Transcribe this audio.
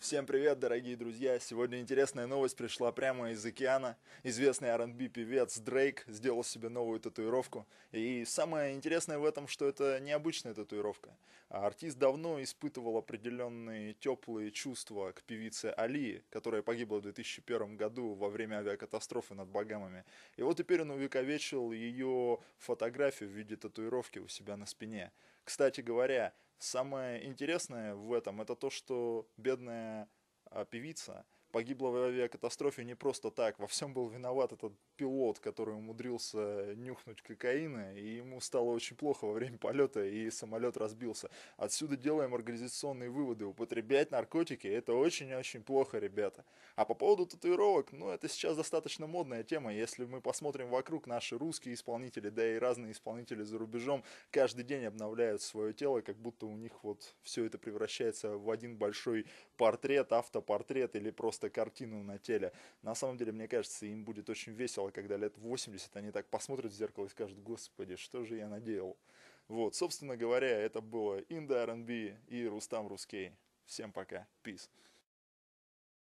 Всем привет, дорогие друзья! Сегодня интересная новость пришла прямо из океана. Известный R&B певец Дрейк сделал себе новую татуировку. И самое интересное в этом, что это необычная татуировка. Артист давно испытывал определенные теплые чувства к певице Али, которая погибла в 2001 году во время авиакатастрофы над Багамами. И вот теперь он увековечил ее фотографию в виде татуировки у себя на спине. Кстати говоря, Самое интересное в этом это то, что бедная а, певица погибла в авиакатастрофе не просто так. Во всем был виноват этот пилот, который умудрился нюхнуть кокаина, и ему стало очень плохо во время полета, и самолет разбился. Отсюда делаем организационные выводы. Употреблять наркотики – это очень-очень плохо, ребята. А по поводу татуировок, ну, это сейчас достаточно модная тема. Если мы посмотрим вокруг, наши русские исполнители, да и разные исполнители за рубежом, каждый день обновляют свое тело, как будто у них вот все это превращается в один большой портрет, автопортрет или просто просто картину на теле. На самом деле, мне кажется, им будет очень весело, когда лет 80 они так посмотрят в зеркало и скажут, господи, что же я наделал. Вот, собственно говоря, это было Инда R&B и Рустам Русский. Всем пока, peace.